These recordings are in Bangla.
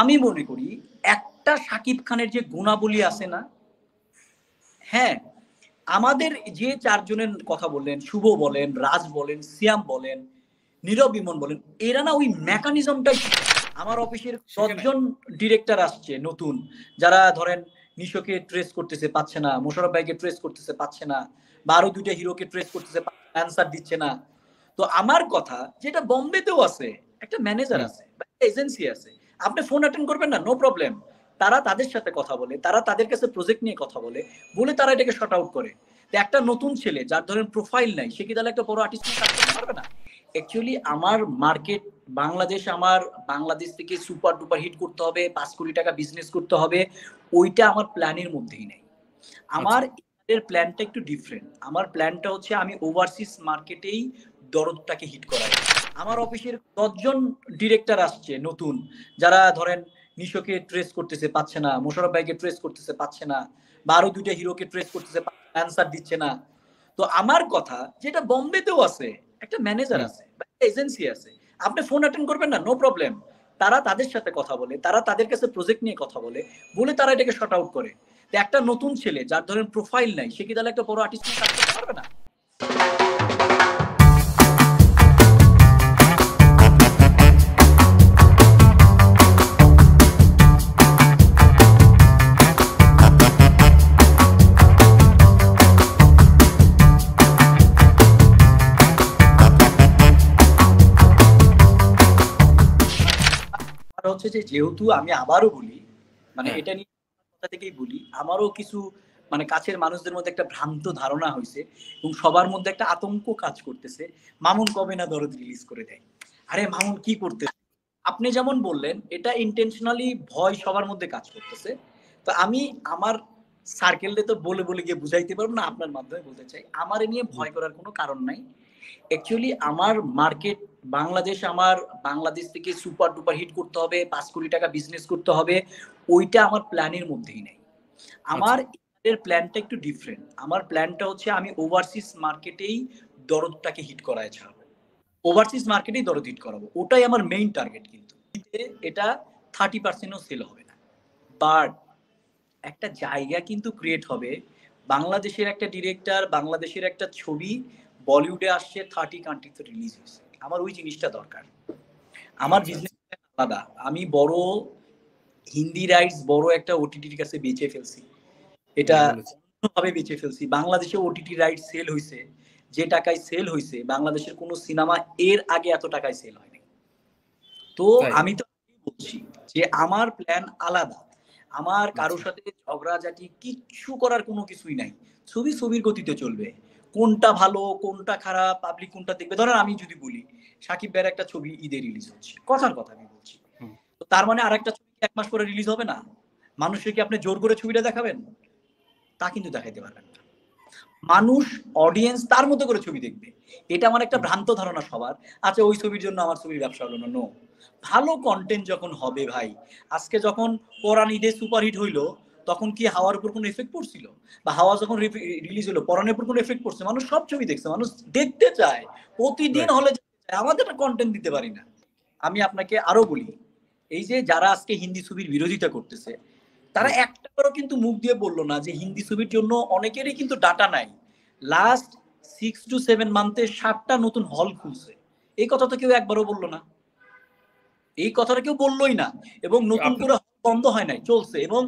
আমি মনে করি একটা সাকিব খানের যে গুণাবলী আছে না হ্যাঁ আমাদের যে চারজনের কথা বললেন শুভ বলেন রাজ বলেন সিয়াম বলেন নীরব বিমন বলেন এরা না ওই মেকানিজমটাই আমার অফিসের দশজন ডিরেক্টর আসছে নতুন যারা ধরেন নিশোকে ট্রেস করতেছে পাচ্ছে না মোশারফ ভাইকে ট্রেস করতেছে পাচ্ছে না বা আরো দুইটা হিরোকে ট্রেস করতেছে অ্যান্সার দিচ্ছে না তো আমার কথা যেটা বম্বেতেও আছে একটা ম্যানেজার আছে এজেন্সি আছে আপনি ফোন অ্যাটেন্ড করবেন না নো প্রবলেম তারা তাদের সাথে কথা বলে তারা তাদের কাছে প্রজেক্ট নিয়ে কথা বলে বলে তারা এটাকে শর্ট আউট করে একটা নতুন ছেলে যার ধরেন প্রোফাইল নাই সে কি তাহলে একটা বড় আর্টিস্ট কাজ করতে পারবে না অ্যাকচুয়ালি আমার মার্কেট বাংলাদেশ আমার বাংলাদেশ থেকে সুপার ডুপার হিট করতে হবে পাঁচ কোটি টাকা বিজনেস করতে হবে ওইটা আমার প্ল্যানের মধ্যেই নেই আমার আচ্ছা। এর প্ল্যানটা একটু ডিফারেন্ট আমার প্ল্যানটা হচ্ছে আমি ওভারসিজ মার্কেটেই দরদটাকে হিট করাই আমার অফিসের দশজন ডিরেক্টর আসছে নতুন যারা ধরেন নিশোকে ট্রেস করতেছে পাচ্ছে না মোশারফ ভাইকে ট্রেস করতেছে পাচ্ছে না বা আরো দুইটা হিরোকে ট্রেস করতেছে অ্যান্সার দিচ্ছে না তো আমার কথা যেটা বম্বেতেও আছে একটা ম্যানেজার আছে এজেন্সি আছে আপনি ফোন অ্যাটেন্ড করবেন না নো প্রবলেম তারা তাদের সাথে কথা বলে তারা তাদের কাছে প্রজেক্ট নিয়ে কথা বলে বলে তারা এটাকে শর্ট আউট করে তো একটা নতুন ছেলে যার ধরেন প্রোফাইল নাই সে কি তাহলে একটা বড় আর্টিস্ট কাজ করতে পারবে না ব্যাপার হচ্ছে যে যেহেতু আমি আবারও বলি মানে হ্যাঁ। এটা নিয়ে কথা থেকেই বলি আমারও কিছু মানে কাছের মানুষদের মধ্যে একটা ভ্রান্ত ধারণা হয়েছে এবং সবার মধ্যে একটা আতঙ্ক কাজ করতেছে মামুন কবে না দরদ রিলিজ করে দেয় আরে মামুন কি করতে আপনি যেমন বললেন এটা ইন্টেনশনালি ভয় সবার মধ্যে কাজ করতেছে তো আমি আমার সার্কেলে তো বলে বলে গিয়ে বুঝাইতে পারবো না আপনার মাধ্যমে বলতে চাই আমার নিয়ে ভয় করার কোনো কারণ নাই অ্যাকচুয়ালি আমার মার্কেট বাংলাদেশ আমার বাংলাদেশ থেকে সুপার ডুপার হিট করতে হবে পাঁচ কোটি টাকা বিজনেস করতে হবে ওইটা আমার প্ল্যানের মধ্যেই নেই আমার আচ্ছা। এর প্ল্যানটা একটু ডিফারেন্ট আমার প্ল্যানটা হচ্ছে আমি ওভারসিজ মার্কেটেই দরদটাকে হিট করায় ছাড়বো ওভারসিজ মার্কেটেই দরদ হিট করাবো ওটাই আমার মেইন টার্গেট কিন্তু এটা থার্টি পার্সেন্টও সেল হবে না বাট একটা জায়গা কিন্তু ক্রিয়েট হবে বাংলাদেশের একটা ডিরেক্টর বাংলাদেশের একটা ছবি বলিউডে আসছে থার্টি কান্ট্রিতে রিলিজ হয়েছে আমার ওই জিনিসটা দরকার আমার বিজনেস আচ্ছা, আচ্ছা। আলাদা আমি বড় হিন্দি রাইটস বড় একটা ওটিটির কাছে বেঁচে ফেলছি এটা ভাবে বেঁচে ফেলছি বাংলাদেশে ওটিটি রাইটস সেল হয়েছে যে টাকায় সেল হয়েছে বাংলাদেশের কোনো সিনেমা এর আগে এত টাকায় সেল হয়নি তো আমি তো বলছি যে আমার প্ল্যান আলাদা আমার কারোর আচ্ছা। সাথে ঝগড়াঝাটি কিচ্ছু করার কোনো কিছুই নাই ছবি ছবির গতিতে চলবে কোনটা ভালো কোনটা খারাপ পাবলিক কোনটা দেখবে ধরেন আমি যদি বলি সাকিব ভাইয়ের একটা ছবি ঈদে রিলিজ হচ্ছে কথার কথা আমি বলছি তো তার মানে আর একটা ছবি এক মাস পরে রিলিজ হবে না মানুষকে কি আপনি জোর করে ছবিটা দেখাবেন তা কিন্তু দেখাইতে পারবেন না মানুষ অডিয়েন্স তার মতো করে ছবি দেখবে এটা আমার একটা ভ্রান্ত ধারণা সবার আচ্ছা ওই ছবির জন্য আমার ছবির ব্যবসা হলো না নো ভালো কন্টেন্ট যখন হবে ভাই আজকে যখন কোরআন ঈদে সুপারহিট হইলো তখন কি হাওয়ার উপর কোনো এফেক্ট পড়ছিল বা হাওয়া যখন রিলিজ হলো পরানের উপর কোনো এফেক্ট পড়ছে মানুষ সব ছবি দেখছে মানুষ দেখতে চায় প্রতিদিন হলে আমাদের কন্টেন্ট দিতে পারি না আমি আপনাকে আরো বলি এই যে যারা আজকে হিন্দি ছবির বিরোধিতা করতেছে তারা একটাবারও কিন্তু মুখ দিয়ে বললো না যে হিন্দি ছবির জন্য অনেকেরই কিন্তু ডাটা নাই লাস্ট সিক্স টু সেভেন মান্থে সাতটা নতুন হল খুলছে এই কথা তো কেউ একবারও বললো না এই কথাটা কেউ বললোই না এবং নতুন করে বন্ধ হয় নাই চলছে এবং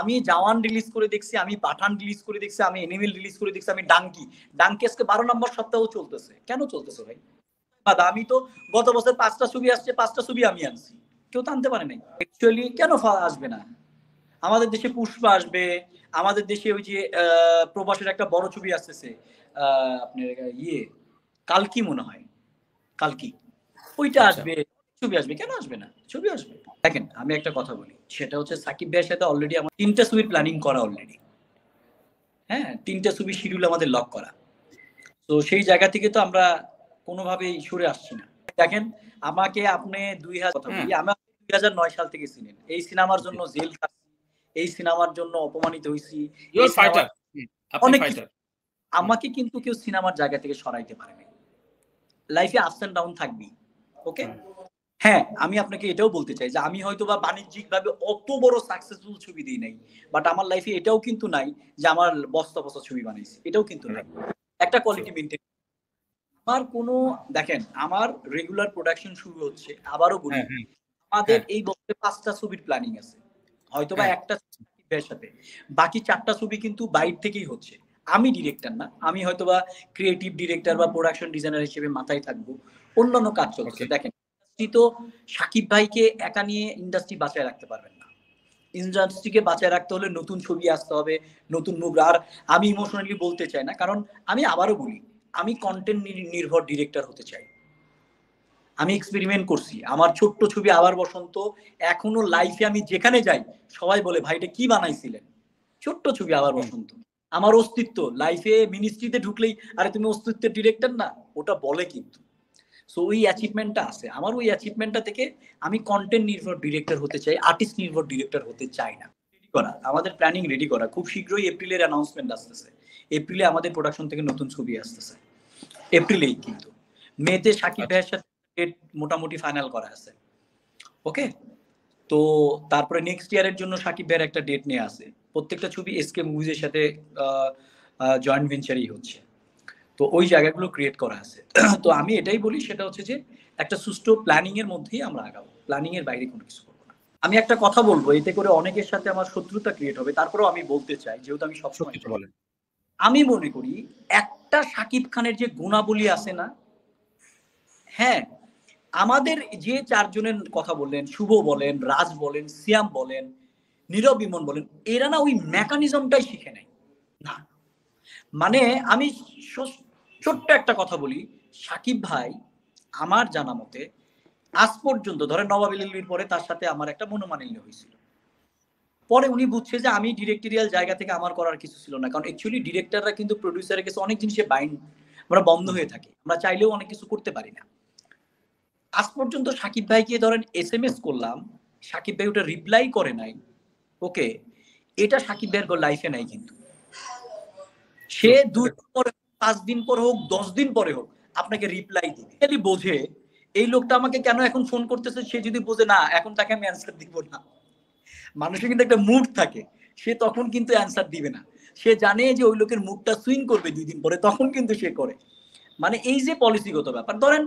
আমি জাওয়ান রিলিজ করে দেখছি আমি পাঠান রিলিজ করে দেখছি আমি এনিমেল রিলিজ করে দেখছি আমি ডাঙ্কি ডাঙ্কি আজকে বারো নম্বর সপ্তাহ চলতেছে কেন চলতেছে ভাই আমি তো গত বছর পাঁচটা ছবি আসছে পাঁচটা ছবি আমি আনছি কেউ তো আনতে পারে নাই অ্যাকচুয়ালি কেন আসবে না আমাদের দেশে পুষ্প আসবে আমাদের দেশে ওই যে প্রবাসের একটা বড় ছবি আসতেছে আপনার ইয়ে কালকি মনে হয় কালকি ওইটা আচ্ছা। আসবে ছবি আসবে কেন আসবে না ছবি আসবে দেখেন আমি একটা কথা বলি সেটা হচ্ছে সাকিব ভাইয়ের সাথে অলরেডি আমার তিনটা ছবির প্ল্যানিং করা অলরেডি হ্যাঁ তিনটা ছবি শিডিউল আমাদের লক করা তো সেই জায়গা থেকে তো আমরা কোনোভাবেই সরে আসছি না দেখেন আমাকে আপনি দুই হাজার আমাকে দুই হাজার নয় সাল থেকে চিনেন এই সিনেমার জন্য জেল খাচ্ছি এই সিনেমার জন্য অপমানিত হয়েছি অনেক আমাকে কিন্তু কেউ সিনেমার জায়গা থেকে সরাইতে পারেনি লাইফে আপস অ্যান্ড ডাউন থাকবি ওকে হ্যাঁ আমি আপনাকে এটাও বলতে চাই যে আমি হয়তো বা বাণিজ্যিকভাবে অত বড় সাকসেসফুল ছবি দিই নাই বাট আমার লাইফে এটাও কিন্তু নাই যে আমার বস্তা বস্তা ছবি বানাইছি এটাও কিন্তু নাই একটা কোয়ালিটি মেনটেন আমার কোনো দেখেন আমার রেগুলার প্রোডাকশন শুরু হচ্ছে আবারও বলি হ্যাঁ, হ্যাঁ। আমাদের হ্যাঁ। এই বছরে পাঁচটা ছবির প্ল্যানিং আছে হয়তো বা একটা ছবির সাথে বাকি চারটা ছবি কিন্তু বাইর থেকেই হচ্ছে আমি ডিরেক্টর না আমি হয়তো বা ক্রিয়েটিভ ডিরেক্টর বা প্রোডাকশন ডিজাইনার হিসেবে মাথায় থাকবো অন্যান্য কাজ চলছে দেখেন ইন্ডাস্ট্রি তো সাকিব ভাইকে একা নিয়ে ইন্ডাস্ট্রি বাঁচায় রাখতে পারবেন না ইন্ডাস্ট্রিকে বাঁচায় রাখতে হলে নতুন ছবি আসতে হবে নতুন মুখ আর আমি ইমোশনালি বলতে চাই না কারণ আমি আবারও বলি আমি কন্টেন্ট নির্ভর ডিরেক্টর হতে চাই আমি এক্সপেরিমেন্ট করছি আমার ছোট্ট ছবি আবার বসন্ত এখনো লাইফে আমি যেখানে যাই সবাই বলে ভাইটা কি বানাইছিলেন ছোট্ট ছবি আবার বসন্ত আমার অস্তিত্ব লাইফে মিনিস্ট্রিতে ঢুকলেই আরে তুমি অস্তিত্বের ডিরেক্টর না ওটা বলে কিন্তু সো ওই অ্যাচিভমেন্টটা আছে আমার ওই অ্যাচিভমেন্টটা থেকে আমি কন্টেন্ট নির্ভর ডিরেক্টর হতে চাই আর্টিস্ট নির্ভর ডিরেক্টর হতে চাই না রেডি করা আমাদের প্ল্যানিং রেডি করা খুব শীঘ্রই এপ্রিলের অ্যানাউন্সমেন্ট আসতেছে এপ্রিলে আমাদের প্রোডাকশন থেকে নতুন ছবি আসতেছে এপ্রিলেই কিন্তু মেতে সাকিব আচ্ছা। ভাইয়ের সাথে ডেট মোটামুটি ফাইনাল করা আছে ওকে তো তারপরে নেক্সট ইয়ারের জন্য সাকিব ভাইয়ের একটা ডেট নিয়ে আসে প্রত্যেকটা ছবি এসকে মুভিজের সাথে জয়েন্ট ভেঞ্চারই হচ্ছে তো ওই জায়গাগুলো ক্রিয়েট করা আছে তো আমি এটাই বলি সেটা হচ্ছে যে একটা সুষ্ঠু প্ল্যানিং এর মধ্যেই আমরা আগাবো প্ল্যানিং এর বাইরে কোনো কিছু করবো না আমি একটা কথা বলবো এতে করে অনেকের সাথে আমার শত্রুতা ক্রিয়েট হবে তারপরেও আমি বলতে চাই যেহেতু আমি সবসময় বলেন আমি মনে করি একটা সাকিব খানের যে গুণাবলী আছে না হ্যাঁ আমাদের যে চারজনের কথা বললেন শুভ বলেন রাজ বলেন সিয়াম বলেন নীরব ইমন বলেন এরা না ওই মেকানিজমটাই শিখে নেয় না মানে আমি ছোট্ট একটা কথা বলি সাকিব ভাই আমার জানা মতে আজ পর্যন্ত ধরে নবাব ইলির পরে তার সাথে আমার একটা মনোমালিন্য হয়েছিল পরে উনি বুঝছে যে আমি ডিরেক্টরিয়াল জায়গা থেকে আমার করার কিছু ছিল না কারণ অ্যাকচুয়ালি ডিরেক্টররা কিন্তু প্রডিউসারের কাছে অনেক জিনিসে বাইন আমরা বন্ধ হয়ে থাকি আমরা চাইলেও অনেক কিছু করতে পারি না আজ পর্যন্ত সাকিব ভাইকে ধরেন এস এম এস করলাম সাকিব ভাই ওটা রিপ্লাই করে নাই ওকে এটা সাকিব ভাইয়ের লাইফে নাই কিন্তু সে দুই নম্বর পাঁচ দিন পরে হোক দশ দিন পরে হোক আপনাকে রিপ্লাই দিবে বোঝে এই লোকটা আমাকে কেন এখন ফোন করতেছে সে যদি বোঝে না এখন তাকে আমি অ্যান্সার দিব না মানুষের কিন্তু একটা মুড থাকে সে তখন কিন্তু অ্যান্সার দিবে না সে জানে যে ওই লোকের মুডটা সুইং করবে দুই দিন পরে তখন কিন্তু সে করে মানে এই যে পলিসিগত ব্যাপার ধরেন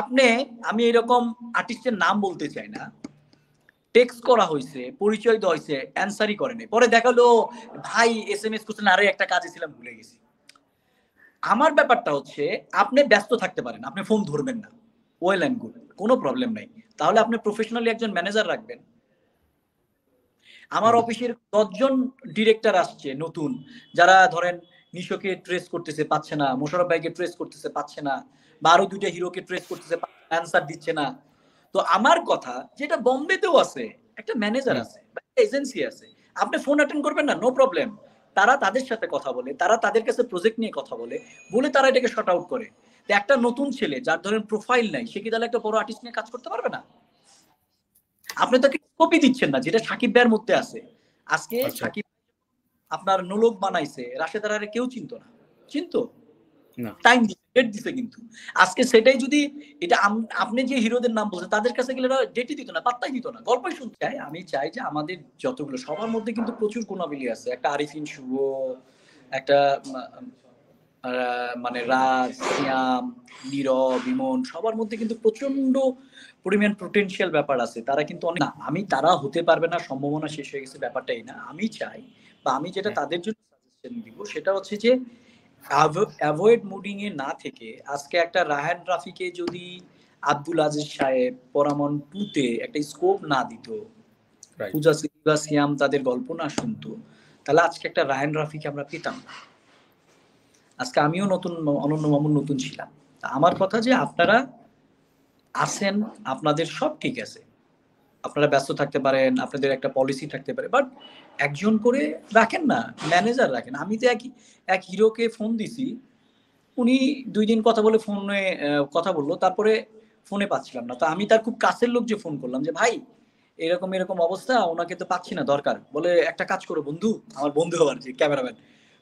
আপনি আমি এরকম আর্টিস্টের নাম বলতে চাই না টেক্স করা হয়েছে পরিচয় দেওয়া হয়েছে অ্যান্সারই করেনি পরে দেখালো ভাই এস এম এস করছেন আরে একটা কাজে ছিলাম ভুলে গেছি আমার ব্যাপারটা হচ্ছে আপনি ব্যস্ত থাকতে পারেন আপনি ফোন ধরবেন না ওয়েল অ্যান্ড গুড কোনো প্রবলেম নাই তাহলে আপনি প্রফেশনালি একজন ম্যানেজার রাখবেন আমার অফিসের দশজন ডিরেক্টর আসছে নতুন যারা ধরেন নিশোকে ট্রেস করতেছে পাচ্ছে না মোশারফ ভাইকে ট্রেস করতেছে পাচ্ছে না বা আরো দুইটা হিরোকে ট্রেস করতেছে অ্যান্সার দিচ্ছে না তো আমার কথা যেটা বোম্বেতেও আছে একটা ম্যানেজার আছে এজেন্সি আছে আপনি ফোন অ্যাটেন্ড করবেন না নো প্রবলেম তারা তাদের সাথে কথা বলে তারা তাদের কাছে প্রজেক্ট নিয়ে কথা বলে বলে তারা এটাকে শর্ট আউট করে তো একটা নতুন ছেলে যার ধরেন প্রোফাইল নাই সে কি তাহলে একটা বড় আর্টিস্ট নিয়ে কাজ করতে পারবে না আপনি তাকে কপি দিচ্ছেন না যেটা সাকিব ভাইয়ের মধ্যে আছে আজকে আচ্ছা। সাকিব আপনার নোলক বানাইছে রাশেদার কেউ চিনতো না চিনতো টাইম দিচ্ছে ডেট দিছে কিন্তু আজকে সেটাই যদি এটা আপনি যে হিরোদের নাম বলছেন তাদের কাছে গেলে ডেটই দিত না পাত্তাই দিত না গল্পই শুনতে চাই আমি চাই যে আমাদের যতগুলো সবার মধ্যে কিন্তু প্রচুর গুণাবলী আছে একটা আরিফিন শুভ একটা মানে রাজ সিয়াম নীর বিমন সবার মধ্যে কিন্তু প্রচন্ড পরিমাণ পোটেন্সিয়াল ব্যাপার আছে তারা কিন্তু অনেক আমি তারা হতে পারবে না সম্ভাবনা শেষ হয়ে গেছে ব্যাপারটাই না আমি চাই বা আমি যেটা হ্যাঁ। তাদের জন্য সাজেশন দিব সেটা হচ্ছে যে অ্যাভয়েড মুডিং এ না থেকে আজকে একটা রাহান রাফিকে যদি আব্দুল আজিজ সাহেব পরামন টুতে একটা স্কোপ না দিত পূজা সিবা সিয়াম তাদের গল্প না শুনতো তাহলে আজকে একটা রায়ান রাফিকে আমরা পেতাম আজকে আমিও নতুন অনন্য মামুন নতুন ছিলাম আমার কথা যে আপনারা আছেন আপনাদের সব ঠিক আছে আপনারা ব্যস্ত থাকতে পারেন আপনাদের একটা পলিসি থাকতে পারে বাট একজন করে রাখেন না ম্যানেজার রাখেন আমি তো একই এক হিরোকে ফোন দিছি উনি দুই দিন কথা বলে ফোনে কথা বললো তারপরে ফোনে পাচ্ছিলাম না তো আমি তার খুব কাছের লোক যে ফোন করলাম যে ভাই এরকম এরকম অবস্থা ওনাকে তো পাচ্ছি না দরকার বলে একটা কাজ করো বন্ধু আমার বন্ধু হওয়ার যে ক্যামেরাম্যান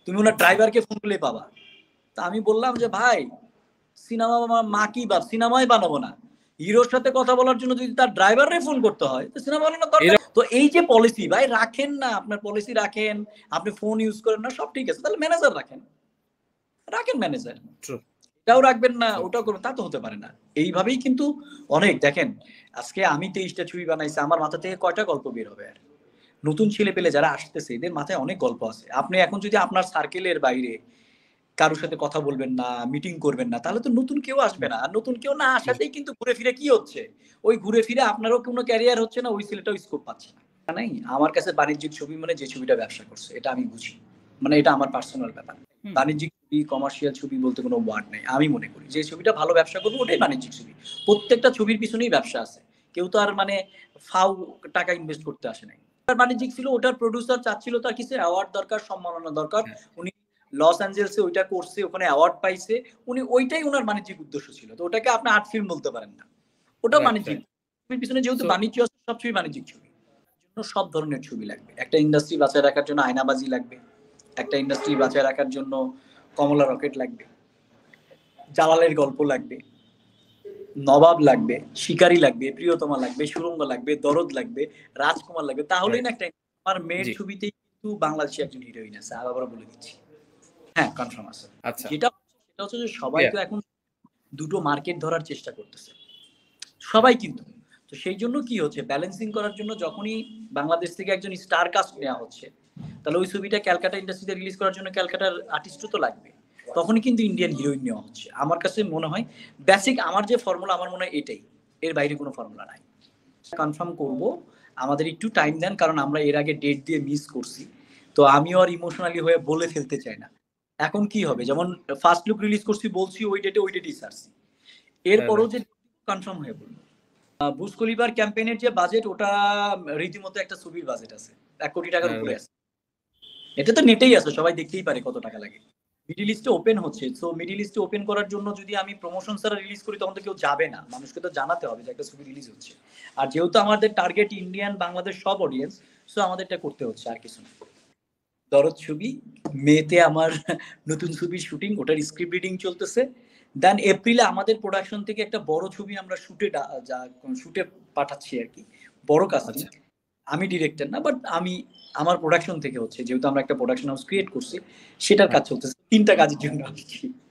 তুমি ওনার ড্রাইভারকে ফোন করলে পাবা তা আমি বললাম যে ভাই সিনেমা মা কি বা সিনেমাই বানাবো না হিরোর সাথে কথা বলার জন্য যদি তার ড্রাইভারে ফোন করতে হয় সিনেমা বানানোর না তো এই যে পলিসি ভাই রাখেন না আপনার পলিসি রাখেন আপনি ফোন ইউজ করেন না সব ঠিক আছে তাহলে ম্যানেজার রাখেন রাখেন ম্যানেজার এটাও রাখবেন না ওটাও করবেন তা তো হতে পারে না এইভাবেই কিন্তু অনেক দেখেন আজকে আমি তেইশটা ছবি বানাইছি আমার মাথা থেকে কয়টা গল্প বের হবে আর নতুন ছেলে পেলে যারা আসতেছে এদের মাথায় অনেক গল্প আছে আপনি এখন যদি আপনার সার্কেলের বাইরে কারোর সাথে কথা বলবেন না মিটিং করবেন না তাহলে তো নতুন কেউ আসবে না নতুন কেউ না আসাতেই কিন্তু ঘুরে ফিরে কি হচ্ছে ওই ঘুরে ফিরে আপনারও কোনো ক্যারিয়ার হচ্ছে না ওই ছেলেটাও স্কোপ পাচ্ছে না নাই আমার কাছে বাণিজ্যিক ছবি মানে যে ছবিটা ব্যবসা করছে এটা আমি বুঝি মানে এটা আমার পার্সোনাল ব্যাপার বাণিজ্যিক ছবি কমার্শিয়াল ছবি বলতে কোনো ওয়ার্ড নেই আমি মনে করি যে ছবিটা ভালো ব্যবসা করবো ওটাই বাণিজ্যিক ছবি প্রত্যেকটা ছবির পিছনেই ব্যবসা আছে কেউ তো আর মানে ফাউ টাকা ইনভেস্ট করতে আসে নাই বাণিজ্যিক ছিল ওটার প্রডিউসার চাচ্ছিল তার কিছু অ্যাওয়ার্ড দরকার সম্মাননা দরকার হ্যাঁ। উনি লস অ্যাঞ্জেলসে ওইটা করছে ওখানে অ্যাওয়ার্ড পাইছে উনি ওইটাই ওনার বাণিজ্যিক উদ্দেশ্য ছিল তো ওটাকে আপনি আর্ট ফিল্ম বলতে পারেন না ওটা বাণিজ্যিক ছবির পিছনে যেহেতু বাণিজ্য সব ছবি বাণিজ্যিক ছবি সব ধরনের ছবি লাগবে একটা ইন্ডাস্ট্রি বাঁচায় রাখার জন্য আয়নাবাজি লাগবে একটা ইন্ডাস্ট্রি বাঁচায় রাখার জন্য কমলা রকেট লাগবে জালালের গল্প লাগবে নবাব লাগবে শিকারি লাগবে প্রিয়তমা লাগবে সুরঙ্গ লাগবে দরদ লাগবে রাজকুমার লাগবে তাহলেই না একটা আমার মেয়ের ছবিতেই কিন্তু বাংলাদেশে একজন হিরোইন আছে আবার বলে দিচ্ছি হ্যাঁ কনফার্ম আছে আচ্ছা যেটা সেটা হচ্ছে যে সবাই তো এখন দুটো মার্কেট ধরার চেষ্টা করতেছে সবাই কিন্তু তো সেই জন্য কি হচ্ছে ব্যালেন্সিং করার জন্য যখনই বাংলাদেশ থেকে একজন স্টার কাস্ট নেওয়া হচ্ছে তাহলে ওই ছবিটা ক্যালকাটা ইন্ডাস্ট্রিতে রিলিজ করার জন্য ক্যালকাটার আর্টিস্টও তো লাগবে তখনই কিন্তু ইন্ডিয়ান হিরোইন নেওয়া হচ্ছে আমার কাছে মনে হয় বেসিক আমার যে ফর্মুলা আমার মনে হয় এটাই এর বাইরে কোনো ফর্মুলা নাই কনফার্ম করবো আমাদের একটু টাইম দেন কারণ আমরা এর আগে ডেট দিয়ে মিস করছি তো আমিও আর ইমোশনালি হয়ে বলে ফেলতে চাই না এখন কি হবে যেমন ফার্স্ট লুক রিলিজ করছি বলছি ওই ডেটে ওই ডেটেই ছাড়ছি এরপরও হ্যাঁ, যে কনফার্ম হয়ে বলল বুস কলিবার ক্যাম্পেইনের যে বাজেট ওটা রীতিমতো একটা ছবির বাজেট আছে এক কোটি টাকার হ্যাঁ, উপরে হ্যাঁ। আছে এটা তো নেটেই আছে সবাই দেখতেই পারে কত টাকা লাগে মিডিল ইস্টে ওপেন হচ্ছে সো মিডিল ইস্টে ওপেন করার জন্য যদি আমি প্রমোশন ছাড়া রিলিজ করি তখন তো কেউ যাবে না মানুষকে তো জানাতে হবে যে একটা ছবি রিলিজ হচ্ছে আর যেহেতু আমাদের টার্গেট ইন্ডিয়ান বাংলাদেশ সব অডিয়েন্স সো আমাদের এটা করতে হচ্ছে আর কিছু না দরদ ছবি মেতে আমার নতুন ছবি শুটিং ওটার স্ক্রিপ্ট রিডিং চলতেছে দেন এপ্রিলে আমাদের প্রোডাকশন থেকে একটা বড় ছবি আমরা শুটে যা শুটে পাঠাচ্ছি আর কি বড় কাজ আছে আচ্ছা। আমি ডিরেক্টর না বাট আমি আমার প্রোডাকশন থেকে হচ্ছে যেহেতু আমরা একটা প্রোডাকশন হাউস ক্রিয়েট করছি সেটার হ্যাঁ। কাজ চলতেছে তিনটা কাজের জন্য আর